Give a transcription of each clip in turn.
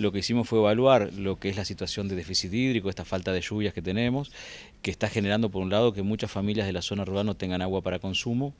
Lo que hicimos fue evaluar lo que es la situación de déficit hídrico, esta falta de lluvias que tenemos, que está generando por un lado que muchas familias de la zona rural no tengan agua para consumo,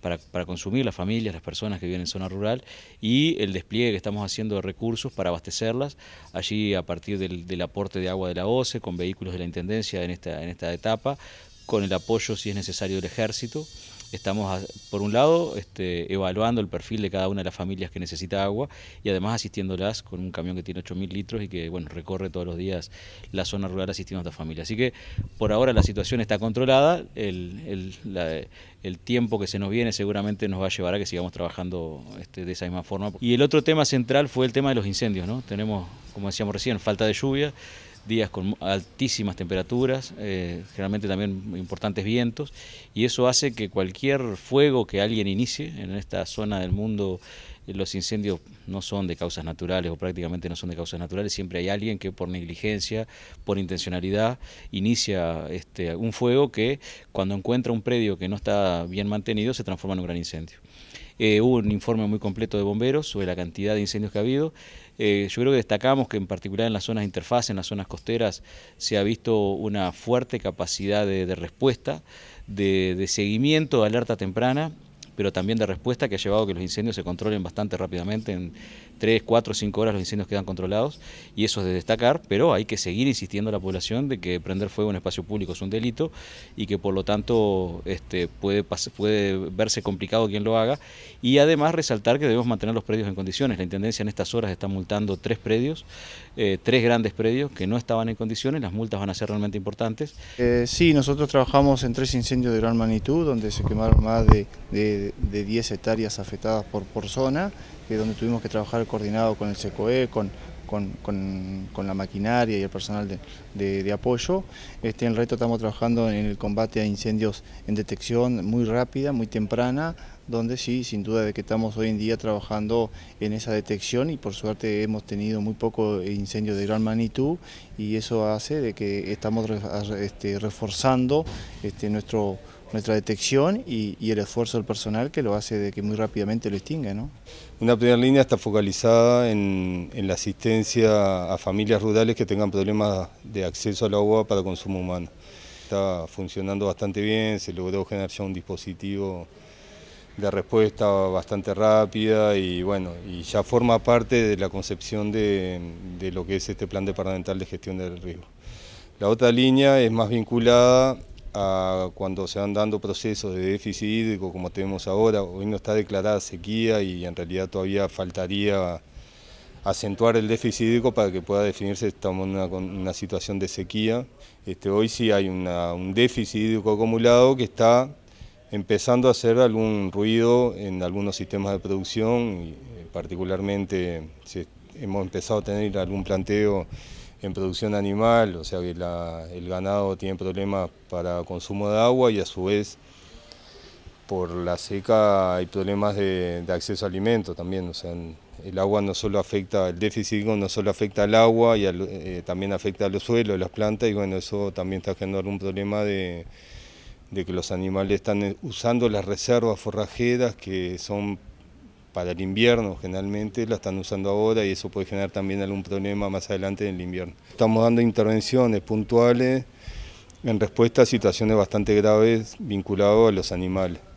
para, consumir las familias, las personas que viven en zona rural, y el despliegue que estamos haciendo de recursos para abastecerlas, allí a partir del, aporte de agua de la OCE, con vehículos de la Intendencia en esta etapa, con el apoyo si es necesario del Ejército, Estamos, por un lado, este, evaluando el perfil de cada una de las familias que necesita agua y además asistiéndolas con un camión que tiene 8.000 litros y que bueno, recorre todos los días la zona rural asistiendo a estas familias. Así que por ahora la situación está controlada, el, el tiempo que se nos viene seguramente nos va a llevar a que sigamos trabajando este, de esa misma forma. Y el otro tema central fue el tema de los incendios. ¿no? Tenemos, como decíamos recién, falta de lluvia días con altísimas temperaturas, eh, generalmente también importantes vientos, y eso hace que cualquier fuego que alguien inicie en esta zona del mundo, eh, los incendios no son de causas naturales o prácticamente no son de causas naturales, siempre hay alguien que por negligencia, por intencionalidad, inicia este, un fuego que cuando encuentra un predio que no está bien mantenido se transforma en un gran incendio. Eh, hubo un informe muy completo de bomberos sobre la cantidad de incendios que ha habido. Eh, yo creo que destacamos que en particular en las zonas de interfaz, en las zonas costeras, se ha visto una fuerte capacidad de, respuesta, de, de seguimiento, de alerta temprana pero también de respuesta que ha llevado a que los incendios se controlen bastante rápidamente. En 3, 4, 5 horas los incendios quedan controlados y eso es de destacar, pero hay que seguir insistiendo a la población de que prender fuego en espacio público es un delito y que por lo tanto este, puede, puede verse complicado quien lo haga. Y además resaltar que debemos mantener los predios en condiciones. La Intendencia en estas horas está multando tres predios, eh, tres grandes predios que no estaban en condiciones, las multas van a ser realmente importantes. Eh, sí, nosotros trabajamos en tres incendios de gran magnitud, donde se quemaron más de de, 10 hectáreas afectadas por, zona, que donde tuvimos que trabajar coordinado con el SECOE, con, la maquinaria y el personal de, apoyo. Este, en el reto estamos trabajando en el combate a incendios en detección muy rápida, muy temprana, donde sí, sin duda de que estamos hoy en día trabajando en esa detección y por suerte hemos tenido muy poco incendios de gran magnitud y eso hace de que estamos este, reforzando este, nuestro, nuestra detección y, el esfuerzo del personal que lo hace de que muy rápidamente lo extinga. Una primera línea está focalizada en, en la asistencia a familias rurales que tengan problemas de acceso al agua para consumo humano. Está funcionando bastante bien, se logró generar ya un dispositivo la respuesta bastante rápida y bueno, y ya forma parte de la concepción de, lo que es este plan departamental de gestión del riesgo. La otra línea es más vinculada a cuando se van dando procesos de déficit hídrico como tenemos ahora, hoy no está declarada sequía y en realidad todavía faltaría acentuar el déficit hídrico para que pueda definirse estamos en una, una situación de sequía. Este, hoy sí hay un déficit hídrico acumulado que está empezando a hacer algún ruido en algunos sistemas de producción, y eh, particularmente si hemos empezado a tener algún planteo en producción animal, o sea que el ganado tiene problemas para consumo de agua y a su vez por la seca hay problemas de, acceso a alimento también, o sea, el agua no solo afecta, el déficit no solo afecta al agua, y eh, también afecta a los suelos, las plantas, y bueno, eso también está generando algún problema de, de que los animales están eh, usando las reservas forrajeras que son para el invierno generalmente, la están usando ahora y eso puede generar también algún problema más adelante en el invierno. Estamos dando intervenciones puntuales en respuesta a situaciones bastante graves vinculadas a los animales.